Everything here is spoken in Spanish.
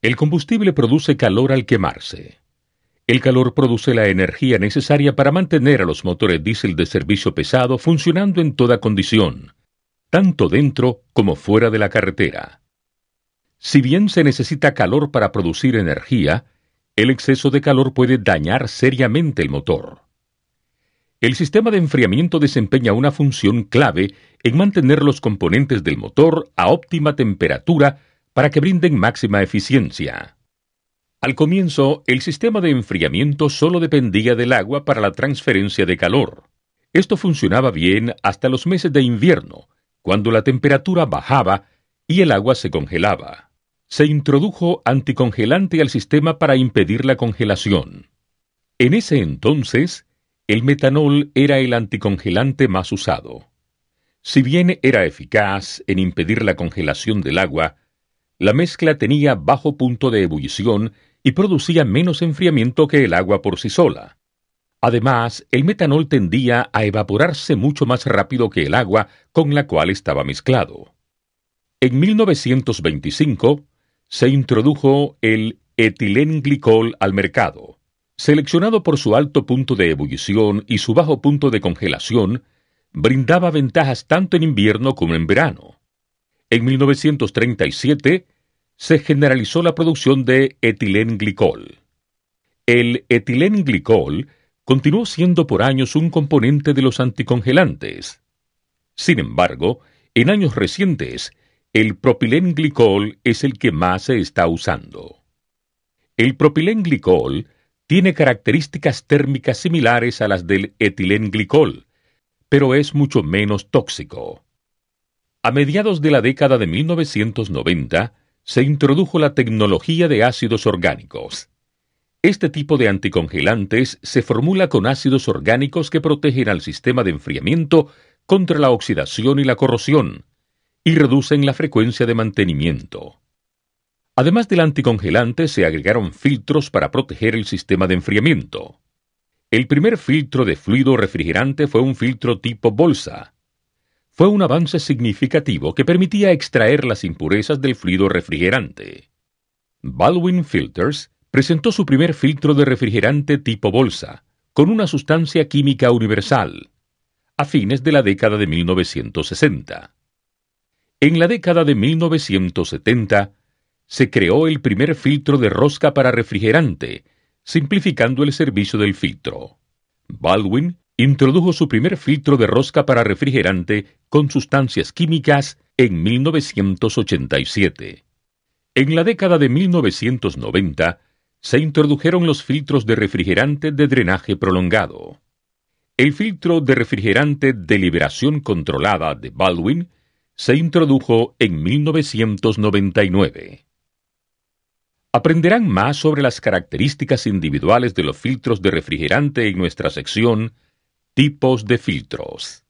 El combustible produce calor al quemarse. El calor produce la energía necesaria para mantener a los motores diésel de servicio pesado funcionando en toda condición, tanto dentro como fuera de la carretera. Si bien se necesita calor para producir energía, el exceso de calor puede dañar seriamente el motor. El sistema de enfriamiento desempeña una función clave en mantener los componentes del motor a óptima temperatura para que brinden máxima eficiencia. Al comienzo, el sistema de enfriamiento solo dependía del agua para la transferencia de calor. Esto funcionaba bien hasta los meses de invierno, cuando la temperatura bajaba y el agua se congelaba. Se introdujo anticongelante al sistema para impedir la congelación. En ese entonces, el metanol era el anticongelante más usado. Si bien era eficaz en impedir la congelación del agua, la mezcla tenía bajo punto de ebullición y producía menos enfriamiento que el agua por sí sola. Además, el metanol tendía a evaporarse mucho más rápido que el agua con la cual estaba mezclado. En 1925 se introdujo el etilenglicol al mercado. Seleccionado por su alto punto de ebullición y su bajo punto de congelación, brindaba ventajas tanto en invierno como en verano. En 1937 se generalizó la producción de etilenglicol. El etilenglicol continuó siendo por años un componente de los anticongelantes. Sin embargo, en años recientes, el propilenglicol es el que más se está usando. El propilenglicol tiene características térmicas similares a las del etilenglicol, pero es mucho menos tóxico. A mediados de la década de 1990, se introdujo la tecnología de ácidos orgánicos. Este tipo de anticongelantes se formula con ácidos orgánicos que protegen al sistema de enfriamiento contra la oxidación y la corrosión, y reducen la frecuencia de mantenimiento. Además del anticongelante, se agregaron filtros para proteger el sistema de enfriamiento. El primer filtro de fluido refrigerante fue un filtro tipo bolsa, fue un avance significativo que permitía extraer las impurezas del fluido refrigerante. Baldwin Filters presentó su primer filtro de refrigerante tipo bolsa, con una sustancia química universal, a fines de la década de 1960. En la década de 1970, se creó el primer filtro de rosca para refrigerante, simplificando el servicio del filtro. Baldwin introdujo su primer filtro de rosca para refrigerante con sustancias químicas en 1987. En la década de 1990 se introdujeron los filtros de refrigerante de drenaje prolongado. El filtro de refrigerante de liberación controlada de Baldwin se introdujo en 1999. Aprenderán más sobre las características individuales de los filtros de refrigerante en nuestra sección tipos de filtros.